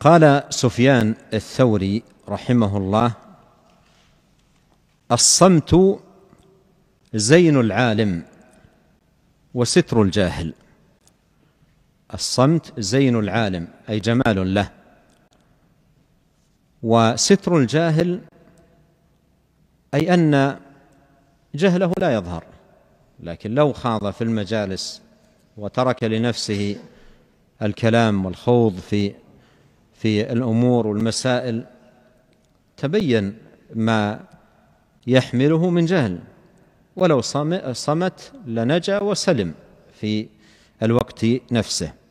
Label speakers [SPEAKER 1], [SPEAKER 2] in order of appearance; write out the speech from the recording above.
[SPEAKER 1] قال سفيان الثوري رحمه الله الصمت زين العالم وستر الجاهل الصمت زين العالم أي جمال له وستر الجاهل أي أن جهله لا يظهر لكن لو خاض في المجالس وترك لنفسه الكلام والخوض في في الأمور والمسائل تبين ما يحمله من جهل ولو صمت لنجا وسلم في الوقت نفسه